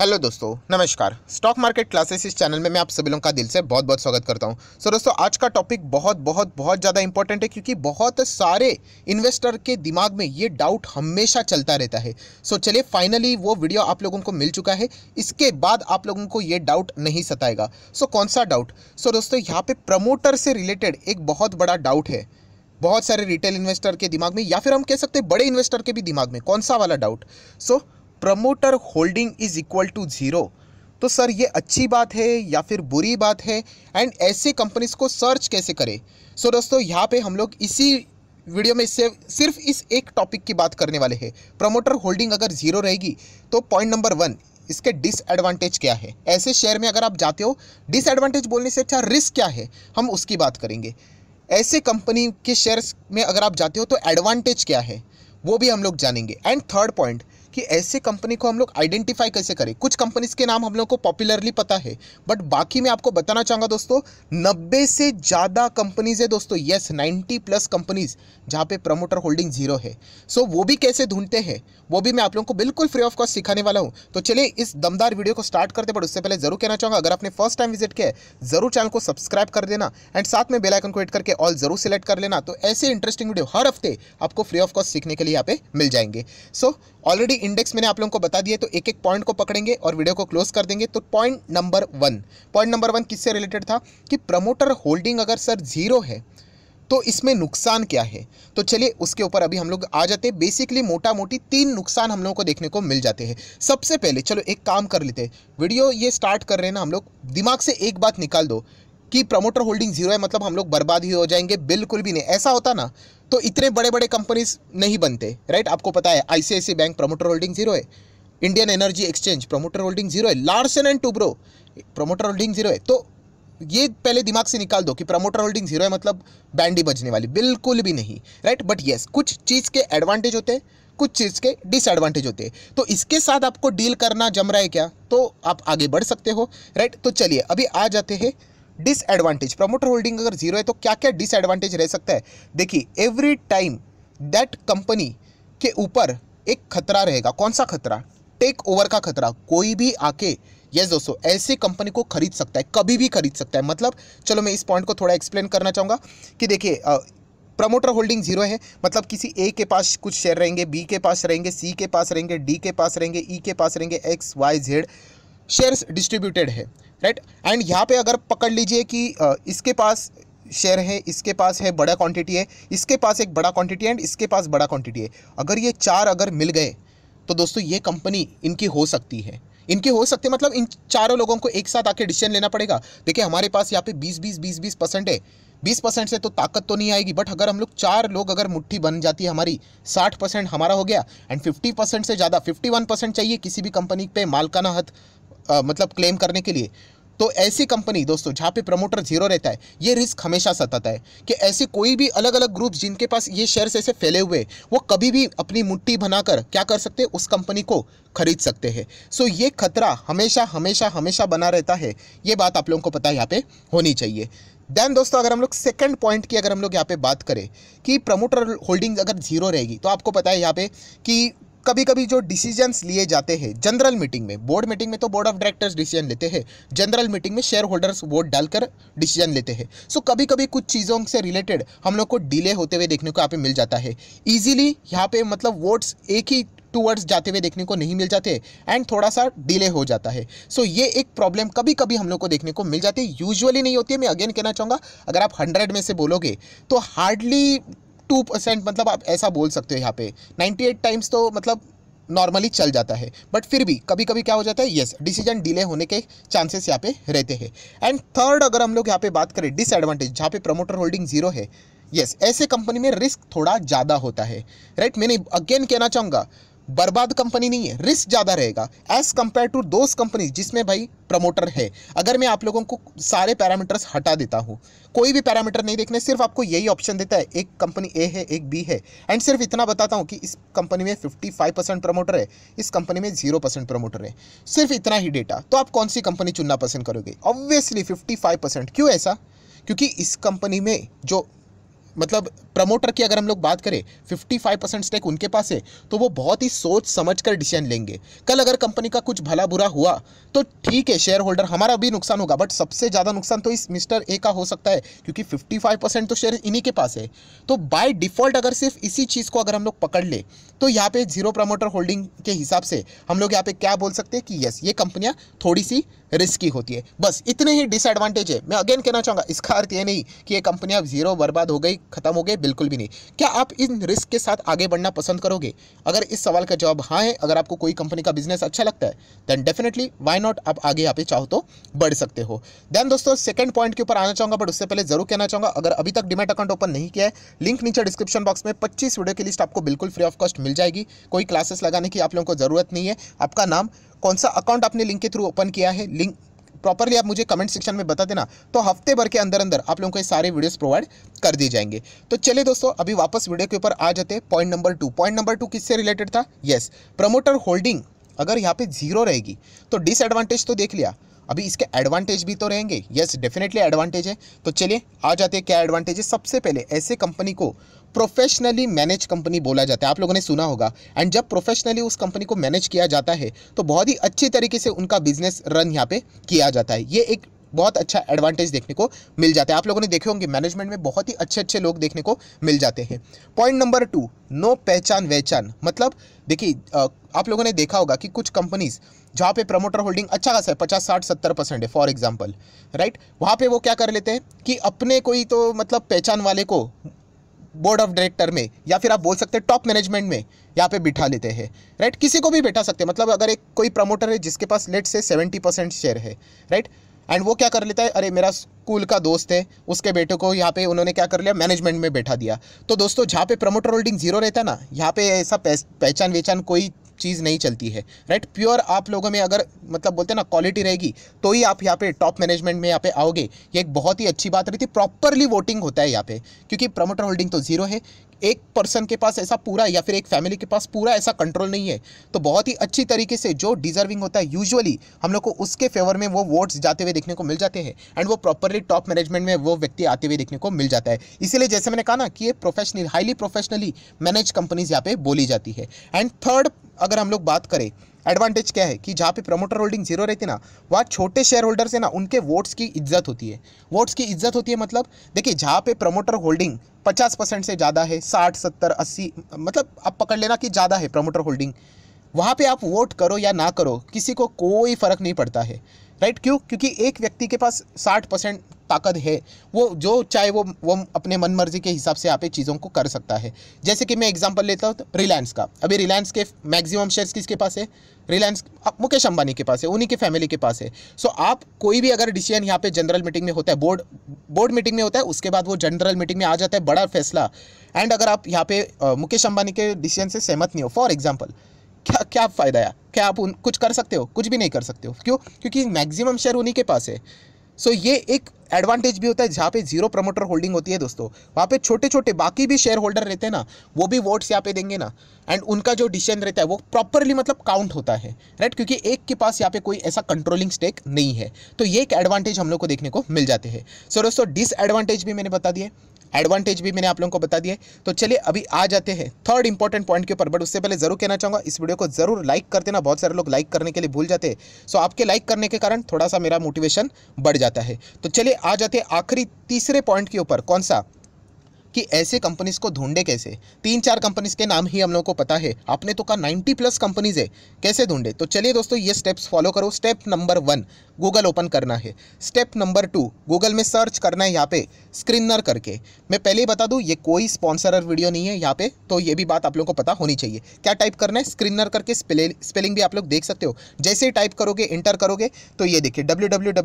Hello दोस्तों नमस्कार stock market classes इस चैनल में मैं आप सभी लोगों का दिल से बहुत बहुत स्वागत करता हूं सो so दोस्तों आज का टॉपिक बहुत बहुत बहुत ज़्यादा इंपॉर्टेंट है क्योंकि बहुत सारे इन्वेस्टर के दिमाग में ये डाउट हमेशा चलता रहता है सो so चलिए फाइनली वो वीडियो आप लोगों को मिल चुका है इसके बाद आप लोगों को ये डाउट नहीं सताएगा सो so कौन सा डाउट सो so दोस्तों यहाँ पर प्रमोटर से रिलेटेड एक बहुत बड़ा डाउट है बहुत सारे रिटेल इन्वेस्टर के दिमाग में या फिर हम कह सकते हैं बड़े इन्वेस्टर के भी दिमाग में कौन सा वाला doubt so so, promoter holding is equal to zero तो सर ये अच्छी बात है या फिर बुरी बात है एंड ऐसे कंपनीज को सर्च कैसे करें सो so दोस्तों यहाँ पे हम लोग इसी वीडियो में इससे सिर्फ इस एक टॉपिक की बात करने वाले हैं प्रमोटर होल्डिंग अगर ज़ीरो रहेगी तो पॉइंट नंबर वन इसके डिसएडवांटेज क्या है ऐसे शेयर में अगर आप जाते हो डिसएडवांटेज बोलने से अच्छा रिस्क क्या है हम उसकी बात करेंगे ऐसे कंपनी के शेयर्स में अगर आप जाते हो तो एडवांटेज क्या है वो भी हम लोग जानेंगे एंड थर्ड पॉइंट कि ऐसे कंपनी को हम लोग आइडेंटिफाई कैसे करें कुछ कंपनीज के नाम हम लोग को पॉपुलरली पता है बट बाकी मैं आपको बताना चाहूँगा दोस्तों नब्बे से ज़्यादा कंपनीज है दोस्तों यस 90 प्लस कंपनीज जहाँ पे प्रमोटर होल्डिंग जीरो है सो वो भी कैसे ढूंढते हैं वो भी मैं आप लोगों को बिल्कुल फ्री ऑफ कॉस्ट सिखाने वाला हूँ तो चलिए इस दमदार वीडियो को स्टार्ट करते बट उससे पहले जरूर कहना चाहूँगा अगर आपने फर्स्ट टाइम विजिट किया जरूर चैनल को सब्सक्राइब कर देना एंड साथ में बेलाइकन को एड करके ऑल जरूर सिलेक्ट कर लेना तो ऐसे इंटरेस्टिंग वीडियो हर हफ्ते आपको फ्री ऑफ कॉस्ट सीखने के लिए यहाँ पे मिल जाएंगे सो ऑलरेडी इंडेक्स मैंने आप लोगों को बता दिया तो एक एक पॉइंट को पकड़ेंगे और वीडियो को क्लोज कर देंगे तो point number one point number one किससे रिलेटेड था कि प्रमोटर होल्डिंग अगर सर जीरो है तो इसमें नुकसान क्या है तो चलिए उसके ऊपर अभी हम लोग आ जाते हैं बेसिकली मोटा मोटी तीन नुकसान हम लोगों को देखने को मिल जाते हैं सबसे पहले चलो एक काम कर लेते हैं वीडियो ये स्टार्ट कर रहे हैं ना हम लोग दिमाग से एक बात निकाल दो कि प्रमोटर होल्डिंग जीरो है मतलब हम लोग बर्बाद ही हो जाएंगे बिल्कुल भी नहीं ऐसा होता ना तो इतने बड़े बड़े कंपनीज नहीं बनते राइट आपको पता है ICICI bank promoter holding zero है Indian Energy Exchange promoter holding zero है Larsen and Toubro promoter holding zero है तो ये पहले दिमाग से निकाल दो कि प्रमोटर होल्डिंग जीरो है मतलब बैंडी बजने वाली बिल्कुल भी नहीं राइट बट येस कुछ चीज़ के एडवांटेज होते हैं कुछ चीज़ के डिसएडवांटेज होते हैं तो इसके साथ आपको डील करना जम रहा है क्या तो आप आगे बढ़ सकते हो राइट तो चलिए अभी आ जाते हैं डिसएडवांटेज प्रमोटर होल्डिंग अगर जीरो है तो क्या क्या डिसएडवांटेज रह सकता है देखिए एवरी टाइम दैट कंपनी के ऊपर एक खतरा रहेगा कौन सा खतरा टेक ओवर का खतरा कोई भी आके यस दोस्तों ऐसे कंपनी को खरीद सकता है कभी भी खरीद सकता है मतलब चलो मैं इस पॉइंट को थोड़ा एक्सप्लेन करना चाहूँगा कि देखिए प्रमोटर होल्डिंग जीरो है मतलब किसी ए के पास कुछ शेयर रहेंगे बी के पास रहेंगे सी के पास रहेंगे डी के पास रहेंगे ई e के पास रहेंगे X Y Z shares distributed है राइट एंड यहाँ पे अगर पकड़ लीजिए कि इसके पास शेयर है इसके पास है बड़ा क्वांटिटी है इसके पास एक बड़ा क्वांटिटी है एंड इसके पास बड़ा क्वांटिटी है अगर ये चार अगर मिल गए तो दोस्तों ये कंपनी इनकी हो सकती है इनके हो सकते मतलब इन चारों लोगों को एक साथ आके डिसीजन लेना पड़ेगा देखिए हमारे पास यहाँ पे बीस बीस बीस बीस परसेंट है बीस परसेंट से तो ताकत तो नहीं आएगी बट अगर हम लोग चार लोग अगर मुट्ठी बन जाती है हमारी साठ परसेंट हमारा हो गया एंड फिफ्टी परसेंट से ज़्यादा फिफ्टी वन परसेंट चाहिए किसी भी कंपनी पे मालकाना हथ आ, मतलब क्लेम करने के लिए तो ऐसी कंपनी दोस्तों जहाँ पे प्रमोटर जीरो रहता है ये रिस्क हमेशा सताता है कि ऐसे कोई भी अलग अलग ग्रुप जिनके पास ये शेयर्स ऐसे फैले हुए वो कभी भी अपनी मुट्ठी बनाकर क्या कर सकते हैं उस कंपनी को खरीद सकते हैं सो ये खतरा हमेशा हमेशा हमेशा बना रहता है ये बात आप लोगों को पता यहाँ पर होनी चाहिए देन दोस्तों अगर हम लोग सेकेंड पॉइंट की अगर हम लोग यहाँ पे बात करें कि प्रमोटर होल्डिंग अगर जीरो रहेगी तो आपको पता है यहाँ पे कि कभी कभी जो डिसीजंस लिए जाते हैं जनरल मीटिंग में बोर्ड मीटिंग में तो बोर्ड ऑफ डायरेक्टर्स डिसीजन लेते हैं जनरल मीटिंग में शेयर होल्डर्स वोट डालकर डिसीजन लेते हैं सो कभी कभी कुछ चीज़ों से रिलेटेड हम लोग को डिले होते हुए देखने को यहाँ पे मिल जाता है ईजिली यहाँ पे मतलब वोट्स एक ही टूवर्ड्स जाते हुए देखने को नहीं मिल जाते एंड थोड़ा सा डिले हो जाता है सो so, ये एक प्रॉब्लम कभी कभी हम लोग को देखने को मिल जाती है यूजुअली नहीं होती है मैं अगेन कहना चाहूँगा अगर आप हंड्रेड में से बोलोगे तो हार्डली टू परसेंट मतलब आप ऐसा बोल सकते हो यहाँ पे एट टाइम्स तो मतलब नॉर्मली चल जाता है बट फिर भी कभी कभी क्या हो जाता है येस डिसीजन डिले होने के चांसेस यहाँ पे रहते हैं एंड थर्ड अगर हम लोग यहाँ पे बात करें डिसएडवांटेज जहाँ पे प्रमोटर होल्डिंग जीरो है यस yes, ऐसे कंपनी में रिस्क थोड़ा ज़्यादा होता है राइट right? मैंने अगेन कहना चाहूँगा बर्बाद कंपनी नहीं है रिस्क ज़्यादा रहेगा as compare to those company जिसमें भाई प्रमोटर है अगर मैं आप लोगों को सारे पैरामीटर्स हटा देता हूँ कोई भी पैरामीटर नहीं देखने सिर्फ आपको यही ऑप्शन देता है एक कंपनी ए है एक बी है एंड सिर्फ इतना बताता हूँ कि इस कंपनी में 55 परसेंट प्रमोटर है इस कंपनी में जीरो परसेंट प्रमोटर है सिर्फ इतना ही डेटा तो आप कौन सी कंपनी चुनना पसंद करोगे ऑब्वियसली फिफ्टी परसेंट क्यों ऐसा क्योंकि इस कंपनी में जो मतलब प्रमोटर की अगर हम लोग बात करें 55 परसेंट स्टेक उनके पास है तो वो बहुत ही सोच समझ कर डिसीजन लेंगे कल अगर कंपनी का कुछ भला बुरा हुआ तो ठीक है शेयर होल्डर हमारा भी नुकसान होगा बट सबसे ज़्यादा नुकसान तो इस मिस्टर ए का हो सकता है क्योंकि 55 परसेंट तो शेयर इन्हीं के पास है तो बाय डिफ़ॉल्ट अगर सिर्फ इसी चीज़ को अगर हम लोग पकड़ लें तो यहाँ पर जीरो प्रमोटर होल्डिंग के हिसाब से हम लोग यहाँ पे क्या बोल सकते हैं कि यस ये कंपनियाँ थोड़ी सी रिस्की होती है बस इतने ही डिसएडवांटेज है मैं अगेन कहना चाहूँगा इसका अर्थ ये नहीं कि ये अब जीरो बर्बाद हो गई खत्म हो गई बिल्कुल भी नहीं क्या आप इन रिस्क के साथ आगे बढ़ना पसंद करोगे अगर इस सवाल का जवाब हाँ है अगर आपको कोई कंपनी का बिजनेस अच्छा लगता है देन डेफिनेटली वाई नॉट आप आगे यहाँ पे चाहो तो बढ़ सकते हो देन दोस्तों सेकंड पॉइंट के ऊपर आना चाहूँगा बट उससे पहले जरूर कहना चाहूँगा अगर अभी तक डिमेट अकाउंट ओपन नहीं किया है लिंक नीचे डिस्क्रिप्शन बॉक्स में पच्चीस वीडियो की लिस्ट आपको बिल्कुल फ्री ऑफ कॉस्ट मिल जाएगी कोई क्लासेस लगाने की आप लोगों को जरूरत नहीं है आपका नाम कौन सा अकाउंट आपने लिंक के थ्रू ओपन किया है लिंक प्रॉपरली आप मुझे कमेंट सेक्शन में बता देना तो हफ्ते भर के अंदर अंदर आप लोगों को सारे वीडियोस प्रोवाइड कर दिए जाएंगे तो चलिए दोस्तों अभी वापस वीडियो के ऊपर आ जाते point number two point number two किससे रिलेटेड था येस प्रमोटर होल्डिंग अगर यहाँ पे जीरो रहेगी तो डिसएडवांटेज तो देख लिया अभी इसके एडवांटेज भी तो रहेंगे यस डेफिनेटली एडवांटेज है तो चलिए आ जाते हैं क्या एडवांटेज है सबसे पहले ऐसे कंपनी को प्रोफेशनली मैनेज कंपनी बोला जाता है आप लोगों ने सुना होगा एंड जब प्रोफेशनली उस कंपनी को मैनेज किया जाता है तो बहुत ही अच्छी तरीके से उनका बिजनेस रन यहाँ पे किया जाता है ये एक बहुत अच्छा एडवांटेज देखने को मिल जाता है आप लोगों ने देखे होंगे मैनेजमेंट में बहुत ही अच्छे अच्छे लोग देखने को मिल जाते हैं पॉइंट नंबर टू नो पहचान वहचान मतलब देखिए आप लोगों ने देखा होगा कि कुछ कंपनीज़ जहाँ पे प्रमोटर होल्डिंग अच्छा खासा है पचास साठ सत्तर परसेंट है फॉर एग्जांपल राइट वहाँ पे वो क्या कर लेते हैं कि अपने कोई तो मतलब पहचान वाले को बोर्ड ऑफ डायरेक्टर में या फिर आप बोल सकते हैं टॉप मैनेजमेंट में यहाँ पे बिठा लेते हैं राइट किसी को भी बैठा सकते हैं मतलब अगर एक कोई प्रमोटर है जिसके पास let's say seventy percent share है राइट एंड वो क्या कर लेता है अरे मेरा स्कूल का दोस्त है उसके बेटे को यहाँ पे उन्होंने क्या कर लिया मैनेजमेंट में बैठा दिया तो दोस्तों जहाँ पे प्रमोटर होल्डिंग जीरो रहता ना यहाँ पे ऐसा पहचान वेचान कोई चीज़ नहीं चलती है राइट प्योर आप लोगों में अगर मतलब बोलते हैं ना क्वालिटी रहेगी तो ही आप यहाँ पे टॉप मैनेजमेंट में यहाँ पे आओगे ये एक बहुत ही अच्छी बात रहती है प्रॉपरली वोटिंग होता है यहाँ पे क्योंकि प्रमोटर होल्डिंग तो जीरो है एक पर्सन के पास ऐसा पूरा या फिर एक फैमिली के पास पूरा ऐसा कंट्रोल नहीं है तो बहुत ही अच्छी तरीके से जो डिजर्विंग होता है यूजुअली हम लोग को उसके फेवर में वो वोट्स जाते हुए देखने को मिल जाते हैं एंड वो प्रॉपरली टॉप मैनेजमेंट में वो व्यक्ति आते हुए देखने को मिल जाता है इसीलिए जैसे मैंने कहा ना कि ये professional highly professionally manage companies यहाँ पे बोली जाती है एंड थर्ड अगर हम लोग बात करें एडवांटेज क्या है कि जहाँ पे प्रमोटर होल्डिंग जीरो रहती है ना वहाँ छोटे शेयर होल्डर्स है ना उनके वोट्स की इज्जत होती है वोट्स की इज्जत होती है मतलब देखिए जहाँ पे प्रमोटर होल्डिंग पचास परसेंट से ज़्यादा है साठ सत्तर अस्सी मतलब आप पकड़ लेना कि ज़्यादा है प्रमोटर होल्डिंग वहाँ पे आप वोट करो या ना करो किसी को कोई फ़र्क नहीं पड़ता है राइट क्यों क्योंकि एक व्यक्ति के पास साठ परसेंट ताकत है वो जो चाहे वो वो अपने मन मर्जी के हिसाब से यहाँ पे चीज़ों को कर सकता है जैसे कि मैं एग्जांपल लेता हूँ तो रिलायंस का अभी रिलायंस के मैक्सिमम शेयर्स किसके पास है रिलायंस हाँ, मुकेश अंबानी के पास है उन्हीं के फैमिली के पास है सो आप कोई भी अगर डिसीजन यहाँ पे जनरल मीटिंग में होता है बोर्ड बोर्ड मीटिंग में होता है उसके बाद वो जनरल मीटिंग में आ जाता है बड़ा फैसला एंड अगर आप यहाँ पे मुकेश अंबानी के डिसीजन से सहमत नहीं हो फॉर एग्जाम्पल क्या क्या फ़ायदा है क्या आप उन कुछ कर सकते हो कुछ भी नहीं कर सकते हो क्यों क्योंकि मैक्सिमम शेयर उन्हीं के पास है सो so, ये एक एडवांटेज भी होता है जहाँ पे जीरो प्रमोटर होल्डिंग होती है दोस्तों वहाँ पे छोटे छोटे बाकी भी शेयर होल्डर रहते हैं ना वो भी वोट्स यहाँ पे देंगे ना एंड उनका जो डिसीजन रहता है वो प्रॉपरली मतलब काउंट होता है राइट क्योंकि एक के पास यहाँ पे कोई ऐसा कंट्रोलिंग स्टेक नहीं है तो ये एक एडवांटेज हम लोग को देखने को मिल जाते हैं सो दोस्तों डिसएडवांटेज भी मैंने बता दिए एडवांटेज भी मैंने आप लोगों को बता दिया है तो चलिए अभी आ जाते हैं थर्ड इंपॉर्टेंट पॉइंट के ऊपर बट उससे पहले जरूर कहना चाहूंगा इस वीडियो को जरूर लाइक कर देना बहुत सारे लोग लाइक करने के लिए भूल जाते हैं सो आपके लाइक करने के कारण थोड़ा सा मेरा मोटिवेशन बढ़ जाता है तो चलिए आ जाते हैं आखिरी तीसरे पॉइंट के ऊपर कौन सा कि ऐसे कंपनीज को ढूंढे कैसे तीन चार कंपनीज के नाम ही हम लोग को पता है आपने तो कहा 90 प्लस कंपनीज है कैसे ढूंढे तो चलिए दोस्तों ये स्टेप्स फॉलो करो step number one Google open करना है स्टेप नंबर टू गूगल में सर्च करना है यहाँ पे स्क्रीनर करके मैं पहले ही बता दूँ ये कोई स्पॉन्सर वीडियो नहीं है यहाँ पे तो ये भी बात आप लोग को पता होनी चाहिए क्या टाइप करना है स्क्रीनर करके स्पेलिंग भी आप लोग देख सकते हो जैसे ही टाइप करोगे इंटर करोगे तो ये देखिए डब्ल्यू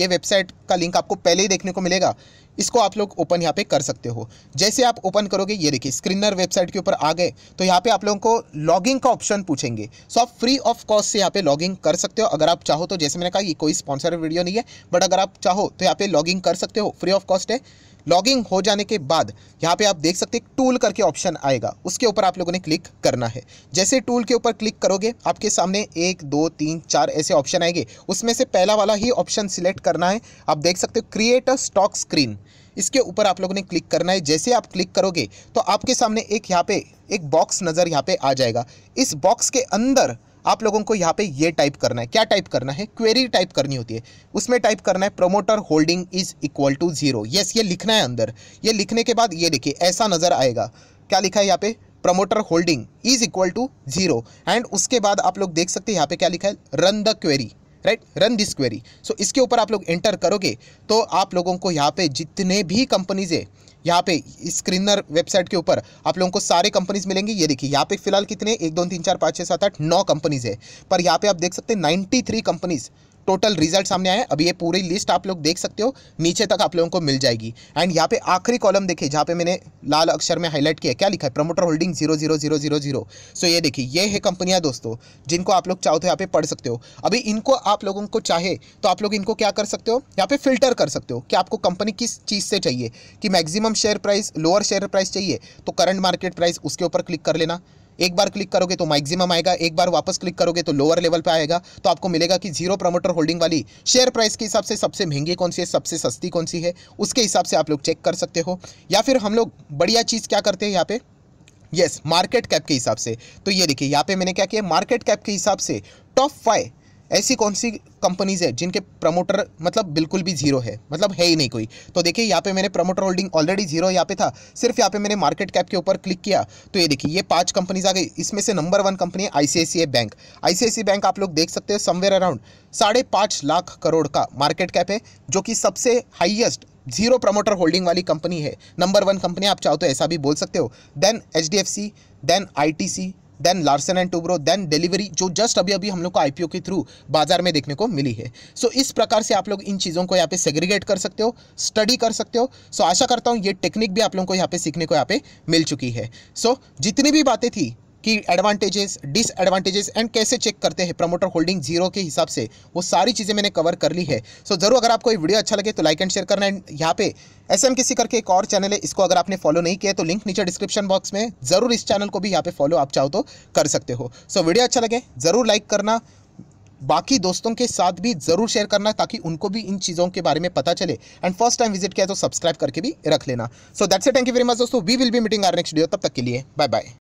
ये वेबसाइट का लिंक आपको पहले ही देखने को मिलेगा इसको आप लोग ओपन यहाँ पे कर सकते हो जैसे आप ओपन करोगे ये देखिए स्क्रीनर वेबसाइट के ऊपर आ गए तो यहाँ पे आप लोगों को लॉगिंग का ऑप्शन पूछेंगे सो आप फ्री ऑफ कॉस्ट से यहाँ पे लॉगिंग कर सकते हो अगर आप चाहो तो जैसे मैंने कहा ये कोई स्पॉन्सर वीडियो नहीं है बट अगर आप चाहो तो यहाँ पे लॉगिंग कर सकते हो फ्री ऑफ कॉस्ट है लॉगिंग हो जाने के बाद यहाँ पे आप देख सकते हैं टूल करके ऑप्शन आएगा उसके ऊपर आप लोगों ने क्लिक करना है जैसे टूल के ऊपर क्लिक करोगे आपके सामने एक दो तीन चार ऐसे ऑप्शन आएंगे उसमें से पहला वाला ही ऑप्शन सिलेक्ट करना है आप देख सकते हो क्रिएट अ स्टॉक स्क्रीन इसके ऊपर आप लोगों ने क्लिक करना है जैसे आप क्लिक करोगे तो आपके सामने एक यहाँ पे एक बॉक्स नज़र यहाँ पे आ जाएगा इस बॉक्स के अंदर आप लोगों को यहाँ पे ये टाइप करना है क्या टाइप करना है क्वेरी टाइप करनी होती है उसमें टाइप करना है promoter holding is equal to zero yes ये लिखना है अंदर ये लिखने के बाद ये देखिए ऐसा नज़र आएगा क्या लिखा है यहाँ पे promoter holding is equal to zero and उसके बाद आप लोग देख सकते हैं यहाँ पे क्या लिखा है run the query right run this query so इसके ऊपर आप लोग एंटर करोगे तो आप लोगों को यहाँ पे जितने भी कंपनीज़ है यहाँ पे स्क्रीनर वेबसाइट के ऊपर आप लोगों को सारे कंपनीज मिलेंगी ये देखिए यहाँ पे फिलहाल कितने एक दो तीन चार पाँच छः सात आठ नौ कंपनीज है पर यहाँ पे आप देख सकते हैं ninety three companies total result सामने आए अभी ये पूरी लिस्ट आप लोग देख सकते हो नीचे तक आप लोगों को मिल जाएगी एंड यहाँ पे आखिरी कॉलम देखिए जहाँ पे मैंने लाल अक्षर में हाईलाइट किया क्या लिखा है promoter holding zero zero zero zero zero so ये देखिए ये है कंपनियाँ दोस्तों जिनको आप लोग चाहो तो यहाँ पे पढ़ सकते हो अभी इनको आप लोगों को चाहे तो आप लोग इनको क्या कर सकते हो यहाँ पे फिल्टर कर सकते हो कि आपको कंपनी किस चीज़ से चाहिए कि maximum share price lower share price चाहिए तो करंट मार्केट प्राइस उसके ऊपर क्लिक कर लेना एक बार क्लिक करोगे तो मैक्सिमम आएगा एक बार वापस क्लिक करोगे तो लोअर लेवल पर आएगा तो आपको मिलेगा कि जीरो प्रमोटर होल्डिंग वाली शेयर प्राइस के हिसाब से सबसे महंगी कौन सी है सबसे सस्ती कौन सी है उसके हिसाब से आप लोग चेक कर सकते हो या फिर हम लोग बढ़िया चीज़ क्या करते हैं यहाँ पे यस मार्केट कैप के हिसाब से तो ये देखिए यहाँ पे मैंने क्या किया मार्केट कैप के हिसाब से टॉप फाइव ऐसी कौन सी कंपनीज़ है जिनके प्रमोटर मतलब बिल्कुल भी जीरो है मतलब है ही नहीं कोई तो देखिए यहाँ पे मैंने प्रमोटर होल्डिंग ऑलरेडी जीरो यहाँ पे था सिर्फ यहाँ पे मैंने मार्केट कैप के ऊपर क्लिक किया तो ये देखिए ये पांच कंपनीज आ गई इसमें से नंबर वन कंपनी है आई बैंक आई बैंक आप लोग देख सकते हो समवेयर अराउंड साढ़े लाख करोड़ का मार्केट कैप है जो कि सबसे हाइएस्ट जीरो प्रमोटर होल्डिंग वाली कंपनी है नंबर वन कंपनी आप चाहो तो ऐसा भी बोल सकते हो then H then I then Larsen and Toubro then Delhivery जो जस्ट अभी अभी हम लोग को आईपीओ के थ्रू बाजार में देखने को मिली है सो so, इस प्रकार से आप लोग इन चीज़ों को यहाँ पे सेग्रीगेट कर सकते हो स्टडी कर सकते हो सो so, आशा करता हूँ ये टेक्निक भी आप लोगों को यहाँ पे सीखने को यहाँ पे मिल चुकी है सो so, जितनी भी बातें थी की एडवांटेजेस डिसएडवांटेजेस एंड कैसे चेक करते हैं प्रमोटर होल्डिंग जीरो के हिसाब से वो सारी चीज़ें मैंने कवर कर ली है सो so, ज़रूर अगर आपको ये वीडियो अच्छा लगे तो लाइक एंड शेयर करना एंड यहाँ पे एस एम किसी करके एक और चैनल है इसको अगर आपने फॉलो नहीं किया तो लिंक नीचे डिस्क्रिप्शन बॉक्स में ज़रूर इस चैनल को भी यहाँ पे फॉलो आप चाहो तो कर सकते हो सो so, वीडियो अच्छा लगे ज़रूर लाइक करना बाकी दोस्तों के साथ भी ज़रूर शेयर करना ताकि उनको भी इन चीज़ों के बारे में पता चले एंड फर्स्ट टाइम विजिट किया तो सब्सक्राइब करके भी रख लेना so that's a thank you very much दोस्तों we will be meeting our next video तब तक के लिए बाय बाय